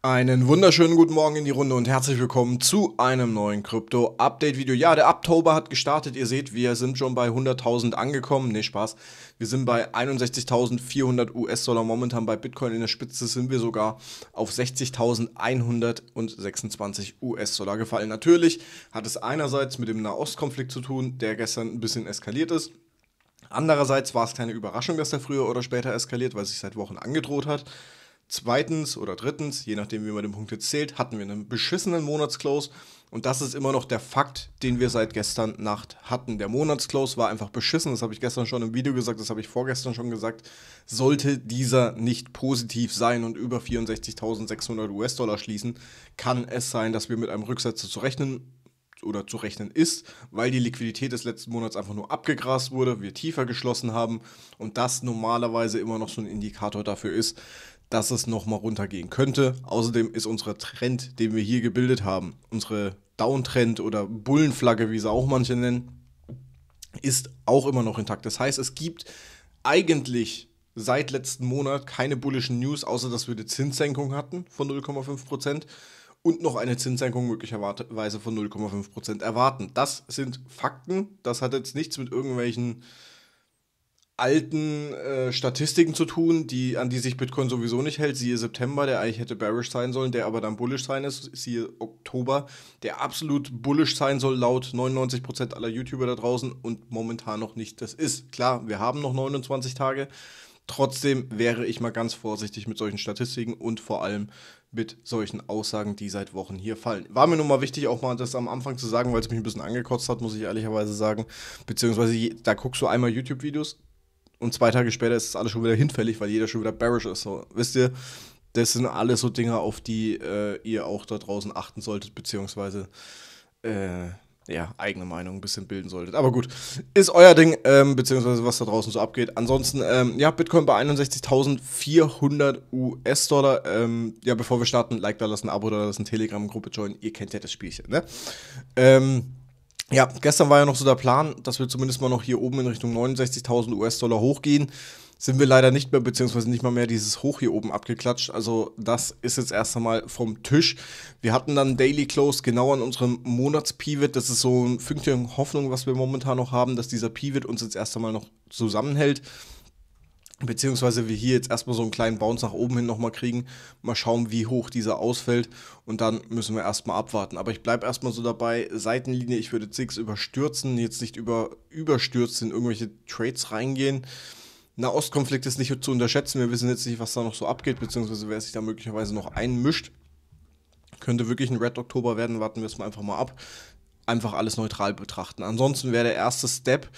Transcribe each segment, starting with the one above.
Einen wunderschönen guten Morgen in die Runde und herzlich willkommen zu einem neuen Krypto-Update-Video. Ja, der Abtober hat gestartet. Ihr seht, wir sind schon bei 100.000 angekommen. Ne, Spaß. Wir sind bei 61.400 US-Dollar. Momentan bei Bitcoin in der Spitze sind wir sogar auf 60.126 US-Dollar gefallen. Natürlich hat es einerseits mit dem Nahostkonflikt zu tun, der gestern ein bisschen eskaliert ist. Andererseits war es keine Überraschung, dass der früher oder später eskaliert, weil es sich seit Wochen angedroht hat. Zweitens oder drittens, je nachdem, wie man den Punkt jetzt zählt, hatten wir einen beschissenen Monatsclose. Und das ist immer noch der Fakt, den wir seit gestern Nacht hatten. Der Monatsclose war einfach beschissen. Das habe ich gestern schon im Video gesagt, das habe ich vorgestern schon gesagt. Sollte dieser nicht positiv sein und über 64.600 US-Dollar schließen, kann es sein, dass wir mit einem Rücksetzer zu rechnen oder zu rechnen ist, weil die Liquidität des letzten Monats einfach nur abgegrast wurde, wir tiefer geschlossen haben und das normalerweise immer noch so ein Indikator dafür ist, dass es nochmal runtergehen könnte. Außerdem ist unser Trend, den wir hier gebildet haben, unsere Downtrend oder Bullenflagge, wie sie auch manche nennen, ist auch immer noch intakt. Das heißt, es gibt eigentlich seit letzten Monat keine bullischen News, außer dass wir eine Zinssenkung hatten von 0,5% und noch eine Zinssenkung möglicherweise von 0,5% erwarten. Das sind Fakten, das hat jetzt nichts mit irgendwelchen alten äh, Statistiken zu tun, die, an die sich Bitcoin sowieso nicht hält. Siehe September, der eigentlich hätte bearish sein sollen, der aber dann bullish sein ist. Siehe Oktober, der absolut bullish sein soll, laut 99% aller YouTuber da draußen und momentan noch nicht. Das ist klar, wir haben noch 29 Tage. Trotzdem wäre ich mal ganz vorsichtig mit solchen Statistiken und vor allem mit solchen Aussagen, die seit Wochen hier fallen. War mir nun mal wichtig, auch mal das am Anfang zu sagen, weil es mich ein bisschen angekotzt hat, muss ich ehrlicherweise sagen. Beziehungsweise, da guckst du einmal YouTube-Videos, und zwei Tage später ist es alles schon wieder hinfällig, weil jeder schon wieder bearish ist. So, wisst ihr, das sind alles so Dinge, auf die äh, ihr auch da draußen achten solltet, beziehungsweise äh, ja, eigene Meinung ein bisschen bilden solltet. Aber gut, ist euer Ding, ähm, beziehungsweise was da draußen so abgeht. Ansonsten, ähm, ja, Bitcoin bei 61.400 US-Dollar. Ähm, ja, bevor wir starten, Like da lassen, Abo da lassen, Telegram-Gruppe joinen. Ihr kennt ja das Spielchen, ne? Ähm, ja, gestern war ja noch so der Plan, dass wir zumindest mal noch hier oben in Richtung 69.000 US-Dollar hochgehen. Sind wir leider nicht mehr, beziehungsweise nicht mal mehr dieses Hoch hier oben abgeklatscht. Also, das ist jetzt erst einmal vom Tisch. Wir hatten dann Daily Close genau an unserem Monats-Pivot. Das ist so ein Fünkchen Hoffnung, was wir momentan noch haben, dass dieser Pivot uns jetzt erst einmal noch zusammenhält. Beziehungsweise wir hier jetzt erstmal so einen kleinen Bounce nach oben hin nochmal kriegen. Mal schauen, wie hoch dieser ausfällt. Und dann müssen wir erstmal abwarten. Aber ich bleibe erstmal so dabei. Seitenlinie, ich würde Six überstürzen. Jetzt nicht über, überstürzen, in irgendwelche Trades reingehen. Na, Ostkonflikt ist nicht zu unterschätzen. Wir wissen jetzt nicht, was da noch so abgeht. Beziehungsweise wer sich da möglicherweise noch einmischt. Könnte wirklich ein Red Oktober werden. Warten wir es mal einfach mal ab. Einfach alles neutral betrachten. Ansonsten wäre der erste Step,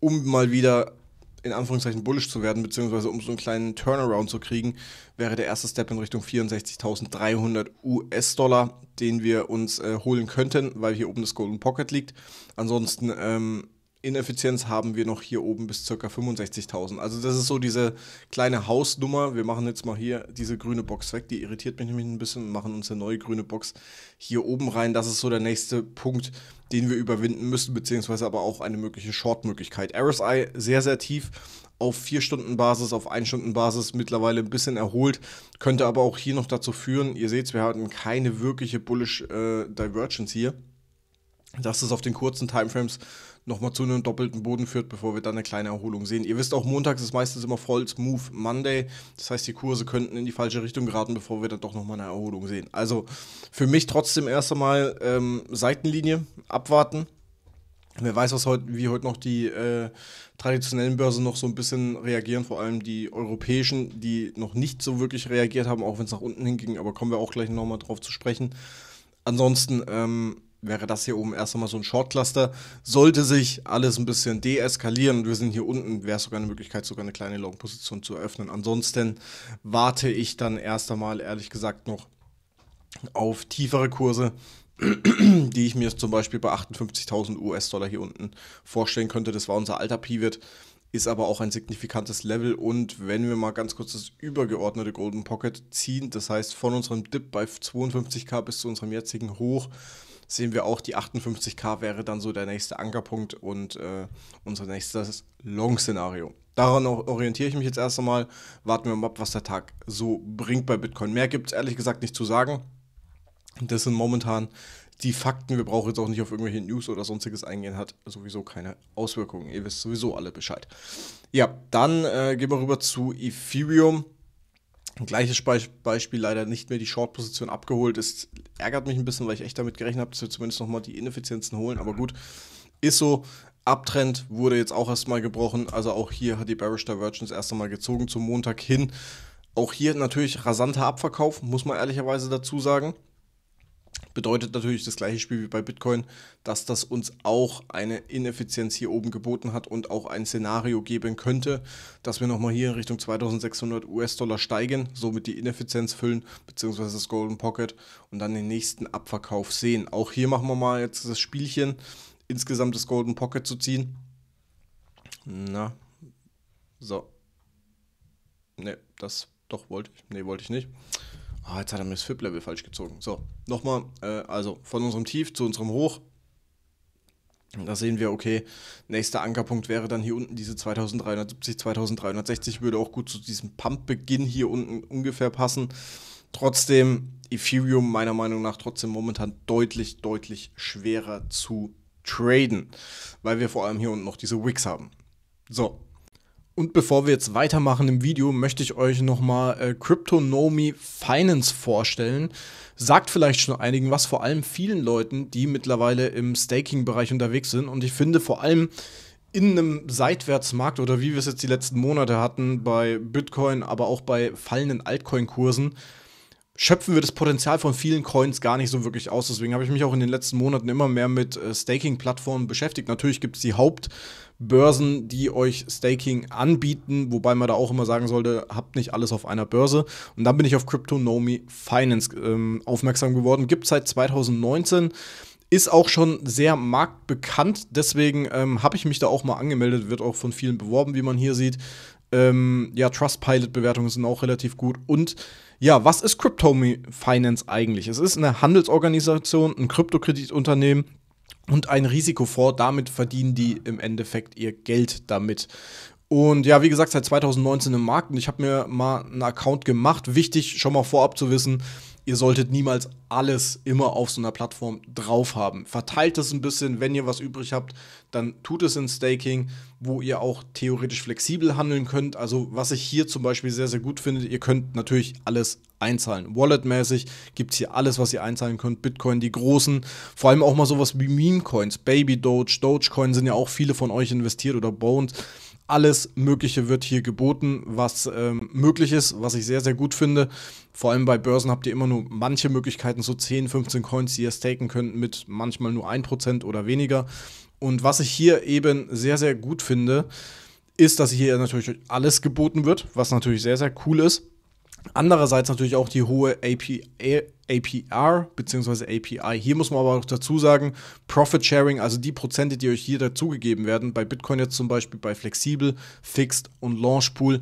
um mal wieder in Anführungszeichen bullish zu werden, beziehungsweise um so einen kleinen Turnaround zu kriegen, wäre der erste Step in Richtung 64.300 US-Dollar, den wir uns äh, holen könnten, weil hier oben das Golden Pocket liegt. Ansonsten ähm, Ineffizienz haben wir noch hier oben bis ca. 65.000. Also das ist so diese kleine Hausnummer. Wir machen jetzt mal hier diese grüne Box weg. Die irritiert mich nämlich ein bisschen und machen uns eine neue grüne Box hier oben rein. Das ist so der nächste Punkt, den wir überwinden müssen, beziehungsweise aber auch eine mögliche Short-Möglichkeit. RSI sehr, sehr tief auf 4-Stunden-Basis, auf 1-Stunden-Basis mittlerweile ein bisschen erholt, könnte aber auch hier noch dazu führen, ihr seht, wir hatten keine wirkliche Bullish äh, Divergence hier, Das ist auf den kurzen Timeframes nochmal zu einem doppelten Boden führt, bevor wir dann eine kleine Erholung sehen. Ihr wisst auch, montags ist meistens immer voll Move Monday. Das heißt, die Kurse könnten in die falsche Richtung geraten, bevor wir dann doch nochmal eine Erholung sehen. Also für mich trotzdem erst einmal ähm, Seitenlinie abwarten. Wer weiß, was heute, wie heute noch die äh, traditionellen Börsen noch so ein bisschen reagieren, vor allem die europäischen, die noch nicht so wirklich reagiert haben, auch wenn es nach unten hinging, aber kommen wir auch gleich nochmal drauf zu sprechen. Ansonsten, ähm, wäre das hier oben erst einmal so ein Short-Cluster. Sollte sich alles ein bisschen deeskalieren und wir sind hier unten, wäre es sogar eine Möglichkeit, sogar eine kleine Long-Position zu eröffnen. Ansonsten warte ich dann erst einmal, ehrlich gesagt, noch auf tiefere Kurse, die ich mir zum Beispiel bei 58.000 US-Dollar hier unten vorstellen könnte. Das war unser alter Pivot ist aber auch ein signifikantes Level. Und wenn wir mal ganz kurz das übergeordnete Golden Pocket ziehen, das heißt von unserem Dip bei 52k bis zu unserem jetzigen Hoch, sehen wir auch, die 58k wäre dann so der nächste Ankerpunkt und äh, unser nächstes Long-Szenario. Daran orientiere ich mich jetzt erst einmal. Warten wir mal ab, was der Tag so bringt bei Bitcoin. Mehr gibt es ehrlich gesagt nicht zu sagen. Das sind momentan die Fakten. Wir brauchen jetzt auch nicht auf irgendwelche News oder sonstiges eingehen. Hat sowieso keine Auswirkungen. Ihr wisst sowieso alle Bescheid. Ja, dann äh, gehen wir rüber zu Ethereum. Gleiches Be Beispiel leider nicht mehr die Short-Position abgeholt ist. Ärgert mich ein bisschen, weil ich echt damit gerechnet habe, dass wir zumindest nochmal die Ineffizienzen holen. Aber gut, ist so. Abtrend wurde jetzt auch erstmal gebrochen. Also auch hier hat die Bearish Divergence erst einmal gezogen zum Montag hin. Auch hier natürlich rasanter Abverkauf, muss man ehrlicherweise dazu sagen. Bedeutet natürlich das gleiche Spiel wie bei Bitcoin, dass das uns auch eine Ineffizienz hier oben geboten hat und auch ein Szenario geben könnte, dass wir nochmal hier in Richtung 2600 US-Dollar steigen, somit die Ineffizienz füllen, beziehungsweise das Golden Pocket und dann den nächsten Abverkauf sehen. Auch hier machen wir mal jetzt das Spielchen, insgesamt das Golden Pocket zu ziehen. Na, so. Ne, das doch wollte ich. Ne, wollte ich nicht. Ah, jetzt hat er mir das FIP-Level falsch gezogen. So, nochmal, äh, also von unserem Tief zu unserem Hoch. Da sehen wir, okay, nächster Ankerpunkt wäre dann hier unten diese 2370, 2360, würde auch gut zu diesem Pump-Beginn hier unten ungefähr passen. Trotzdem, Ethereum meiner Meinung nach trotzdem momentan deutlich, deutlich schwerer zu traden, weil wir vor allem hier unten noch diese Wicks haben. So, und bevor wir jetzt weitermachen im Video, möchte ich euch nochmal äh, Cryptonomy Finance vorstellen. Sagt vielleicht schon einigen was, vor allem vielen Leuten, die mittlerweile im Staking-Bereich unterwegs sind. Und ich finde vor allem in einem Seitwärtsmarkt oder wie wir es jetzt die letzten Monate hatten bei Bitcoin, aber auch bei fallenden Altcoin-Kursen, schöpfen wir das Potenzial von vielen Coins gar nicht so wirklich aus. Deswegen habe ich mich auch in den letzten Monaten immer mehr mit äh, Staking-Plattformen beschäftigt. Natürlich gibt es die Haupt- Börsen, die euch Staking anbieten, wobei man da auch immer sagen sollte, habt nicht alles auf einer Börse. Und dann bin ich auf Cryptonomy Finance ähm, aufmerksam geworden. Gibt es seit 2019 ist auch schon sehr marktbekannt. Deswegen ähm, habe ich mich da auch mal angemeldet, wird auch von vielen beworben, wie man hier sieht. Ähm, ja, Trustpilot-Bewertungen sind auch relativ gut. Und ja, was ist Crypto Finance eigentlich? Es ist eine Handelsorganisation, ein Kryptokreditunternehmen und ein Risikofonds. Damit verdienen die im Endeffekt ihr Geld damit. Und ja, wie gesagt, seit 2019 im Markt und ich habe mir mal einen Account gemacht. Wichtig, schon mal vorab zu wissen, ihr solltet niemals alles immer auf so einer Plattform drauf haben. Verteilt es ein bisschen, wenn ihr was übrig habt, dann tut es in Staking, wo ihr auch theoretisch flexibel handeln könnt. Also was ich hier zum Beispiel sehr, sehr gut finde, ihr könnt natürlich alles einzahlen. Wallet-mäßig gibt es hier alles, was ihr einzahlen könnt. Bitcoin, die großen, vor allem auch mal sowas wie Meme-Coins, Baby Doge, Dogecoin sind ja auch viele von euch investiert oder Bones alles Mögliche wird hier geboten, was ähm, möglich ist, was ich sehr, sehr gut finde. Vor allem bei Börsen habt ihr immer nur manche Möglichkeiten, so 10, 15 Coins, die ihr staken könnt, mit manchmal nur 1% oder weniger. Und was ich hier eben sehr, sehr gut finde, ist, dass hier natürlich alles geboten wird, was natürlich sehr, sehr cool ist. Andererseits natürlich auch die hohe API, APR bzw. API. Hier muss man aber auch dazu sagen, Profit Sharing, also die Prozente, die euch hier dazugegeben werden, bei Bitcoin jetzt zum Beispiel bei Flexibel, Fixed und Launch Pool,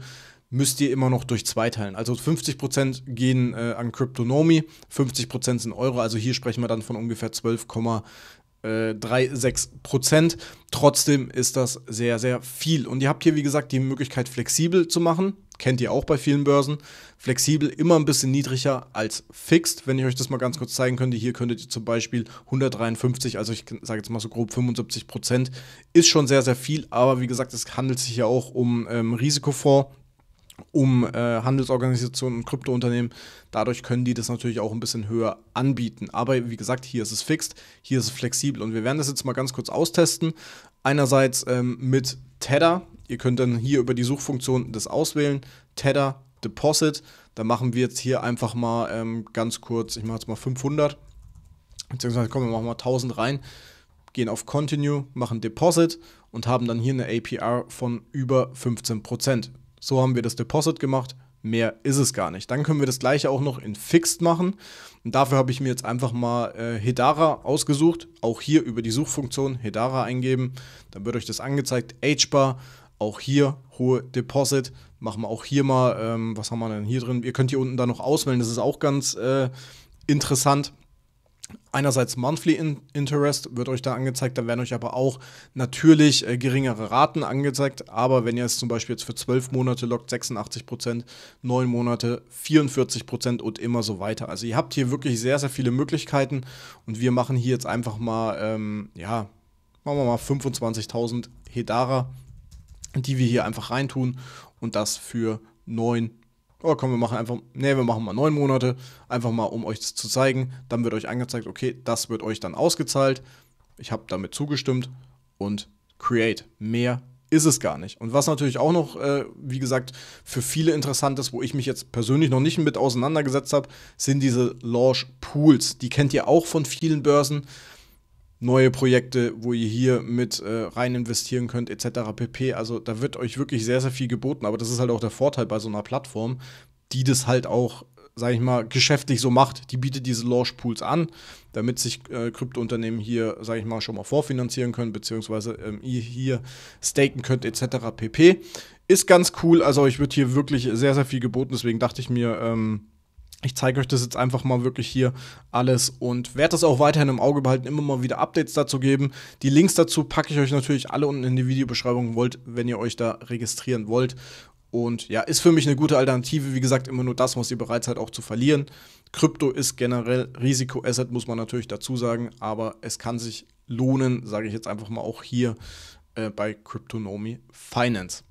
müsst ihr immer noch durch zwei teilen. Also 50% gehen äh, an Cryptonomy, 50% sind Euro. Also hier sprechen wir dann von ungefähr 12,7 3,6 äh, Prozent. Trotzdem ist das sehr, sehr viel. Und ihr habt hier, wie gesagt, die Möglichkeit, flexibel zu machen. Kennt ihr auch bei vielen Börsen. Flexibel immer ein bisschen niedriger als fixed. Wenn ich euch das mal ganz kurz zeigen könnte, hier könntet ihr zum Beispiel 153, also ich sage jetzt mal so grob 75 Prozent, ist schon sehr, sehr viel. Aber wie gesagt, es handelt sich ja auch um ähm, Risikofonds um äh, Handelsorganisationen und Kryptounternehmen. Dadurch können die das natürlich auch ein bisschen höher anbieten. Aber wie gesagt, hier ist es fixed, hier ist es flexibel. Und wir werden das jetzt mal ganz kurz austesten. Einerseits ähm, mit Tether. Ihr könnt dann hier über die Suchfunktion das auswählen. Tether Deposit. Da machen wir jetzt hier einfach mal ähm, ganz kurz, ich mache jetzt mal 500. Beziehungsweise kommen wir machen mal 1000 rein. Gehen auf Continue, machen Deposit und haben dann hier eine APR von über 15%. So haben wir das Deposit gemacht. Mehr ist es gar nicht. Dann können wir das gleiche auch noch in Fixed machen. Und dafür habe ich mir jetzt einfach mal äh, Hedara ausgesucht. Auch hier über die Suchfunktion Hedara eingeben. Dann wird euch das angezeigt. HBAR, auch hier hohe Deposit. Machen wir auch hier mal, ähm, was haben wir denn hier drin? Ihr könnt hier unten dann noch auswählen. Das ist auch ganz äh, interessant. Einerseits Monthly Interest wird euch da angezeigt, da werden euch aber auch natürlich äh, geringere Raten angezeigt. Aber wenn ihr es zum Beispiel jetzt für 12 Monate lockt, 86%, 9 Monate 44% und immer so weiter. Also ihr habt hier wirklich sehr, sehr viele Möglichkeiten und wir machen hier jetzt einfach mal, ähm, ja, machen wir mal 25.000 Hedara, die wir hier einfach reintun und das für 9 Monate oh komm, wir machen einfach, nee, wir machen mal neun Monate, einfach mal, um euch zu zeigen. Dann wird euch angezeigt, okay, das wird euch dann ausgezahlt. Ich habe damit zugestimmt und create. Mehr ist es gar nicht. Und was natürlich auch noch, äh, wie gesagt, für viele interessant ist, wo ich mich jetzt persönlich noch nicht mit auseinandergesetzt habe, sind diese Launch Pools. Die kennt ihr auch von vielen Börsen neue Projekte, wo ihr hier mit äh, rein investieren könnt, etc. pp. Also da wird euch wirklich sehr, sehr viel geboten, aber das ist halt auch der Vorteil bei so einer Plattform, die das halt auch, sag ich mal, geschäftlich so macht. Die bietet diese Launch Pools an, damit sich äh, Kryptounternehmen hier, sag ich mal, schon mal vorfinanzieren können, beziehungsweise ähm, ihr hier staken könnt, etc. pp. Ist ganz cool, also ich wird hier wirklich sehr, sehr viel geboten, deswegen dachte ich mir, ähm, ich zeige euch das jetzt einfach mal wirklich hier alles und werde das auch weiterhin im Auge behalten, immer mal wieder Updates dazu geben. Die Links dazu packe ich euch natürlich alle unten in die Videobeschreibung, wollt, wenn ihr euch da registrieren wollt. Und ja, ist für mich eine gute Alternative. Wie gesagt, immer nur das, was ihr bereit seid, auch zu verlieren. Krypto ist generell Risikoasset, muss man natürlich dazu sagen, aber es kann sich lohnen, sage ich jetzt einfach mal auch hier äh, bei Cryptonomy Finance.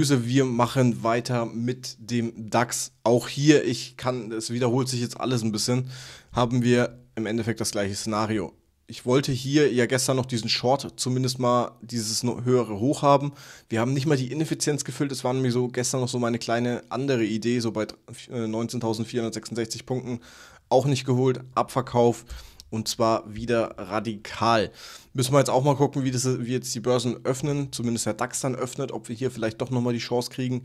Analyse. Wir machen weiter mit dem DAX. Auch hier, ich kann, es wiederholt sich jetzt alles ein bisschen, haben wir im Endeffekt das gleiche Szenario. Ich wollte hier ja gestern noch diesen Short zumindest mal dieses höhere Hoch haben. Wir haben nicht mal die Ineffizienz gefüllt. Es war nämlich so gestern noch so meine kleine andere Idee, so bei 19.466 äh, Punkten auch nicht geholt. Abverkauf und zwar wieder radikal. Müssen wir jetzt auch mal gucken, wie, das, wie jetzt die Börsen öffnen, zumindest der DAX dann öffnet, ob wir hier vielleicht doch nochmal die Chance kriegen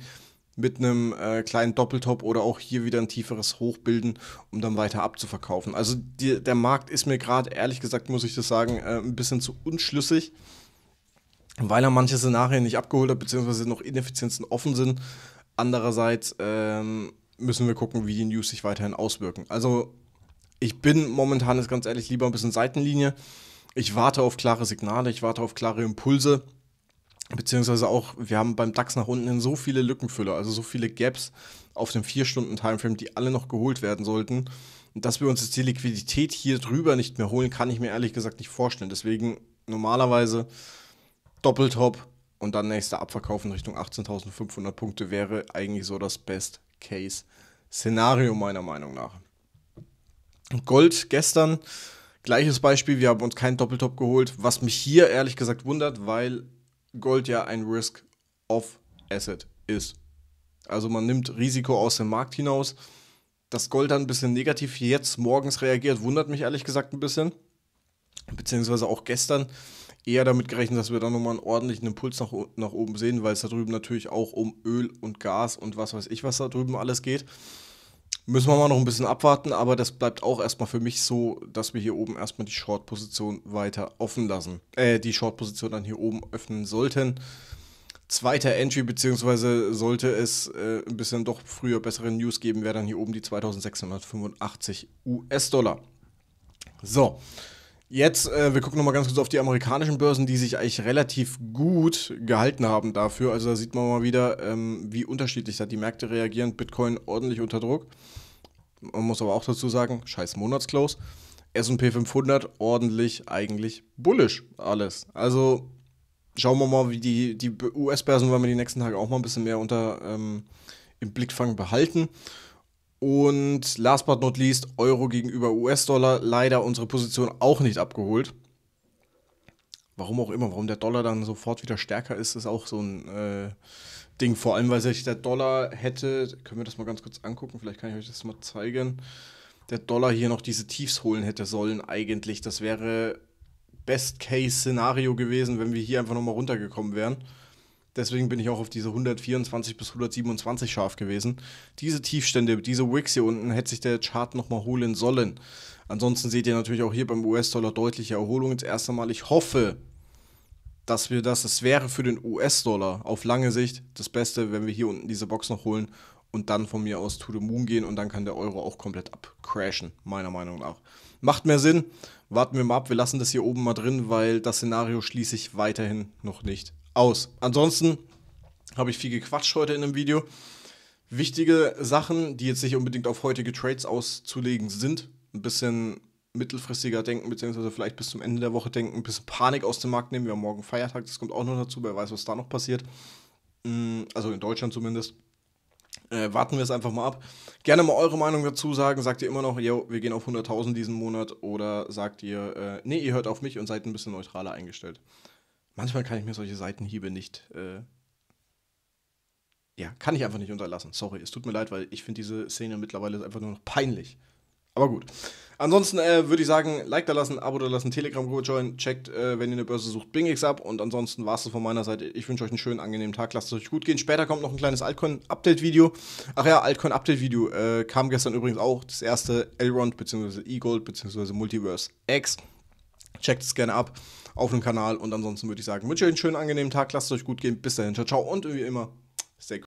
mit einem äh, kleinen Doppeltop oder auch hier wieder ein tieferes Hoch bilden, um dann weiter abzuverkaufen. Also die, der Markt ist mir gerade, ehrlich gesagt, muss ich das sagen, äh, ein bisschen zu unschlüssig, weil er manche Szenarien nicht abgeholt hat, beziehungsweise noch Ineffizienzen offen sind. Andererseits ähm, müssen wir gucken, wie die News sich weiterhin auswirken. Also ich bin momentan, ist ganz ehrlich, lieber ein bisschen Seitenlinie. Ich warte auf klare Signale, ich warte auf klare Impulse. Beziehungsweise auch, wir haben beim DAX nach unten hin so viele Lückenfüller, also so viele Gaps auf dem 4-Stunden-Timeframe, die alle noch geholt werden sollten. dass wir uns jetzt die Liquidität hier drüber nicht mehr holen, kann ich mir ehrlich gesagt nicht vorstellen. Deswegen normalerweise Doppeltop und dann nächster Abverkauf in Richtung 18.500 Punkte wäre eigentlich so das Best-Case-Szenario meiner Meinung nach. Gold gestern, gleiches Beispiel, wir haben uns keinen Doppeltop geholt, was mich hier ehrlich gesagt wundert, weil Gold ja ein risk of asset ist. Also man nimmt Risiko aus dem Markt hinaus. Dass Gold dann ein bisschen negativ jetzt morgens reagiert, wundert mich ehrlich gesagt ein bisschen. Beziehungsweise auch gestern eher damit gerechnet, dass wir dann nochmal einen ordentlichen Impuls nach, nach oben sehen, weil es da drüben natürlich auch um Öl und Gas und was weiß ich, was da drüben alles geht. Müssen wir mal noch ein bisschen abwarten, aber das bleibt auch erstmal für mich so, dass wir hier oben erstmal die Short-Position weiter offen lassen. Äh, die Short-Position dann hier oben öffnen sollten. Zweiter Entry, beziehungsweise sollte es äh, ein bisschen doch früher bessere News geben, wäre dann hier oben die 2685 US-Dollar. So, Jetzt, äh, wir gucken nochmal ganz kurz auf die amerikanischen Börsen, die sich eigentlich relativ gut gehalten haben dafür. Also da sieht man mal wieder, ähm, wie unterschiedlich da die Märkte reagieren. Bitcoin ordentlich unter Druck. Man muss aber auch dazu sagen, scheiß Monatsclose. S&P 500 ordentlich eigentlich bullisch alles. Also schauen wir mal, wie die, die US-Börsen, wollen wir die nächsten Tage auch mal ein bisschen mehr unter ähm, im Blickfang behalten. Und last but not least, Euro gegenüber US-Dollar leider unsere Position auch nicht abgeholt. Warum auch immer, warum der Dollar dann sofort wieder stärker ist, ist auch so ein äh, Ding. Vor allem, weil sich der Dollar hätte, können wir das mal ganz kurz angucken, vielleicht kann ich euch das mal zeigen. Der Dollar hier noch diese Tiefs holen hätte sollen, eigentlich. Das wäre Best-Case-Szenario gewesen, wenn wir hier einfach nochmal runtergekommen wären. Deswegen bin ich auch auf diese 124 bis 127 scharf gewesen. Diese Tiefstände, diese Wicks hier unten, hätte sich der Chart nochmal holen sollen. Ansonsten seht ihr natürlich auch hier beim US-Dollar deutliche Erholung. Das erste Mal, ich hoffe, dass wir das, es wäre für den US-Dollar auf lange Sicht das Beste, wenn wir hier unten diese Box noch holen und dann von mir aus to the moon gehen und dann kann der Euro auch komplett abcrashen, meiner Meinung nach. Macht mehr Sinn, warten wir mal ab, wir lassen das hier oben mal drin, weil das Szenario schließe ich weiterhin noch nicht aus. Ansonsten habe ich viel gequatscht heute in dem Video. Wichtige Sachen, die jetzt nicht unbedingt auf heutige Trades auszulegen sind, ein bisschen mittelfristiger denken, beziehungsweise vielleicht bis zum Ende der Woche denken, ein bisschen Panik aus dem Markt nehmen. Wir haben morgen Feiertag, das kommt auch noch dazu, wer weiß, was da noch passiert. Mm, also in Deutschland zumindest. Äh, warten wir es einfach mal ab. Gerne mal eure Meinung dazu sagen. Sagt ihr immer noch, yo, wir gehen auf 100.000 diesen Monat? Oder sagt ihr, äh, nee, ihr hört auf mich und seid ein bisschen neutraler eingestellt? manchmal kann ich mir solche Seitenhiebe nicht. Äh, ja, kann ich einfach nicht unterlassen. Sorry, es tut mir leid, weil ich finde diese Szene mittlerweile einfach nur noch peinlich. Aber gut. Ansonsten äh, würde ich sagen, Like da lassen, Abo da lassen, Telegram Go join, checkt, äh, wenn ihr eine Börse sucht, BingX ab. Und ansonsten war es das von meiner Seite. Ich wünsche euch einen schönen, angenehmen Tag. Lasst es euch gut gehen. Später kommt noch ein kleines Altcoin-Update-Video. Ach ja, Altcoin-Update-Video äh, kam gestern übrigens auch. Das erste Elrond bzw. E-Gold bzw. Multiverse X. Checkt es gerne ab auf dem Kanal. Und ansonsten würde ich sagen, wünsche euch einen schönen, angenehmen Tag. Lasst es euch gut gehen. Bis dahin. Ciao, ciao. Und wie immer, stay cool.